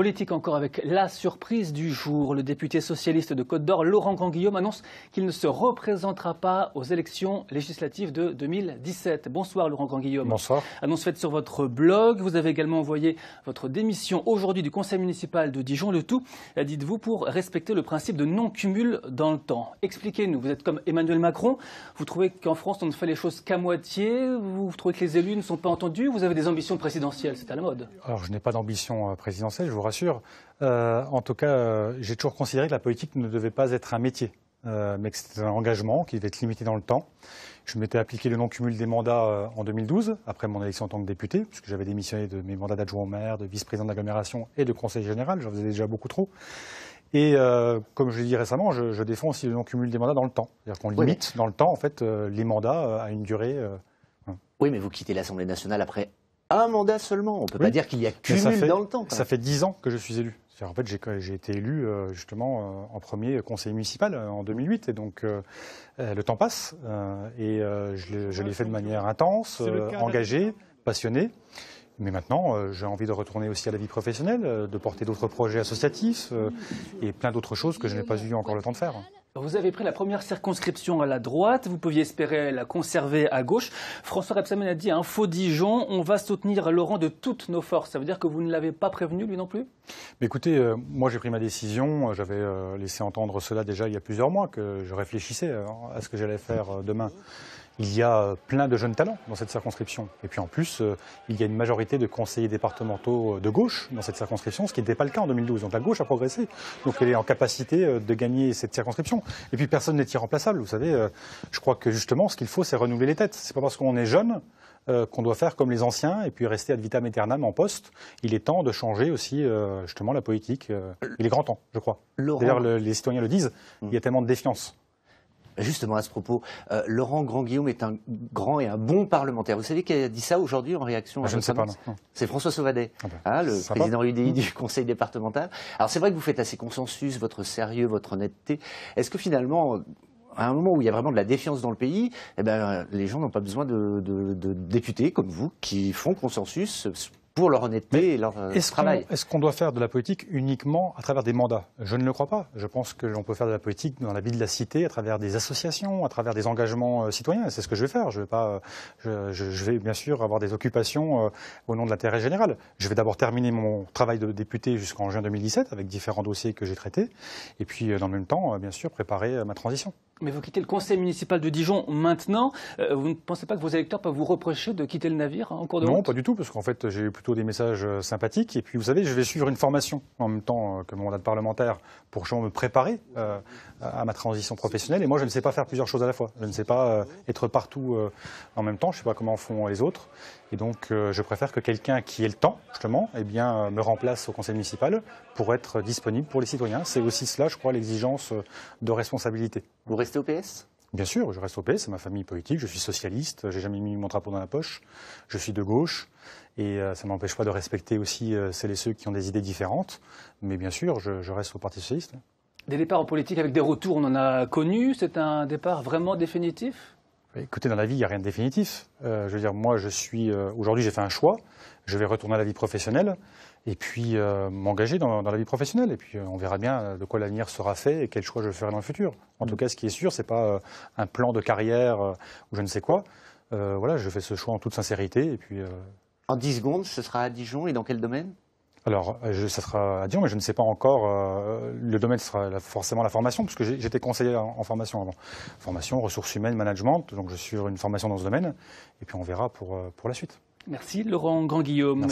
Politique encore avec la surprise du jour. Le député socialiste de Côte d'Or, Laurent Grand-Guillaume, annonce qu'il ne se représentera pas aux élections législatives de 2017. Bonsoir Laurent Grand-Guillaume. Bonsoir. Annonce faite sur votre blog. Vous avez également envoyé votre démission aujourd'hui du conseil municipal de Dijon. Le tout, dites-vous, pour respecter le principe de non-cumul dans le temps. Expliquez-nous. Vous êtes comme Emmanuel Macron. Vous trouvez qu'en France, on ne fait les choses qu'à moitié. Vous trouvez que les élus ne sont pas entendus. Vous avez des ambitions présidentielles. C'est à la mode. Alors, je n'ai pas d'ambition euh, présidentielle. Je vous – Bien sûr, en tout cas, euh, j'ai toujours considéré que la politique ne devait pas être un métier, euh, mais que c'était un engagement qui devait être limité dans le temps. Je m'étais appliqué le non-cumul des mandats euh, en 2012, après mon élection en tant que député, puisque j'avais démissionné de mes mandats d'adjoint au maire, de vice-président d'agglomération et de conseil général. J'en faisais déjà beaucoup trop. Et comme je l'ai dit récemment, je, défends aussi le non-cumul des mandats dans le temps. C'est-à-dire qu'on limite dans le temps, en fait, les mandats à une durée. Oui, mais vous quittez l'Assemblée nationale après un mandat seulement. On ne peut pas dire qu'il y a cumul dans le temps. Ça fait dix ans que je suis élu. En fait, j'ai été élu euh, justement euh, en premier conseil municipal euh, en 2008, et donc le temps passe, et je ah, l'ai fait de manière intense, engagée, passionnée. Mais maintenant, euh, j'ai envie de retourner aussi à la vie professionnelle, euh, de porter d'autres projets associatifs euh, et plein d'autres choses que je n'ai pas eu encore le temps de faire. Vous avez pris la première circonscription à la droite, vous pouviez espérer la conserver à gauche. François Rebsamen a dit un faux Dijon, on va soutenir Laurent de toutes nos forces. Ça veut dire que vous ne l'avez pas prévenu, lui non plus Mais Écoutez, moi j'ai pris ma décision, j'avais laissé entendre cela déjà il y a plusieurs mois, que je réfléchissais à ce que j'allais faire demain. Il y a euh, plein de jeunes talents dans cette circonscription. Et puis en plus, euh, il y a une majorité de conseillers départementaux euh, de gauche dans cette circonscription, ce qui n'était pas le cas en 2012. Donc la gauche a progressé. Donc elle est en capacité de gagner cette circonscription. Et puis personne n'est irremplaçable. Vous savez, je crois que justement, ce qu'il faut, c'est renouveler les têtes. C'est pas parce qu'on est jeune qu'on doit faire comme les anciens et puis rester ad vitam aeternam en poste. Il est temps de changer aussi justement la politique. il est grand temps, je crois. D'ailleurs, les citoyens le disent, il y a hmm. tellement de défiance Justement, à ce propos, euh, Laurent Grand-Guillaume est un grand et un bon parlementaire. Vous savez qui a dit ça aujourd'hui en réaction à ah, Je ne sais C'est François Sauvadet, ah ben, hein, le président UDI du Conseil départemental. Alors c'est vrai que vous faites assez consensus, votre sérieux, votre honnêteté. Est-ce que finalement, à un moment où il y a vraiment de la défiance dans le pays, eh ben, les gens n'ont pas besoin de, députés comme vous qui font consensus pour leur honnêteté et leur euh, est ce qu'on doit faire de la politique uniquement à travers des mandats Je ne le crois pas. Je pense que l'on peut faire de la politique dans la vie de la cité, à travers des associations, à travers des engagements euh, citoyens. C'est ce que je vais faire. Je vais, pas, euh, je vais bien sûr avoir des occupations au nom de l'intérêt général. Je vais d'abord terminer mon travail de député jusqu'en juin 2017 avec différents dossiers que j'ai traités. Et puis, dans le même temps, bien sûr, préparer ma transition. Mais vous quittez le conseil municipal de Dijon maintenant. Euh, vous ne pensez pas que vos électeurs peuvent vous reprocher de quitter le navire en cours de route Non, pas du tout, parce qu'en fait, j'ai eu plutôt des messages euh, sympathiques. Et puis, vous savez, je vais suivre une formation en même temps euh, que mon mandat de parlementaire pour justement me préparer à ma transition professionnelle. Et moi, je ne sais pas faire plusieurs choses à la fois. Je ne sais pas être partout en même temps. Je ne sais pas comment font les autres. Et donc, je préfère que quelqu'un qui ait le temps, justement, et eh bien, me remplace au conseil municipal pour être disponible pour les citoyens. C'est aussi cela, je crois, l'exigence de responsabilité. Vous Bien sûr, je reste au PS, c'est ma famille politique, je suis socialiste, j'ai jamais mis mon drapeau dans la poche, je suis de gauche, et euh, ça ne m'empêche pas de respecter aussi euh, celles et ceux qui ont des idées différentes, mais bien sûr, je, je reste au Parti socialiste. Des départs en politique avec des retours, on en a connu, c'est un départ vraiment définitif Écoutez, dans la vie, il n'y a rien de définitif. Euh, je veux dire, moi, je suis euh, aujourd'hui, j'ai fait un choix. Je vais retourner à la vie professionnelle et puis euh, m'engager dans, la vie professionnelle. Et puis, on verra bien de quoi l'avenir sera fait et quel choix je ferai dans le futur. En tout mm. cas, ce qui est sûr, ce n'est pas un plan de carrière ou je ne sais quoi. voilà, je fais ce choix en toute sincérité. Et puis. En 10 secondes, ce sera à Dijon et dans quel domaine alors, euh, je, ça sera à dire, mais je ne sais pas encore. Euh, le domaine sera forcément la formation, puisque j'étais conseiller en, formation avant. Formation, ressources humaines, management. Donc, je suis sur une formation dans ce domaine. Et puis, on verra pour, euh, pour la suite. Merci, Laurent Grand-Guillaume.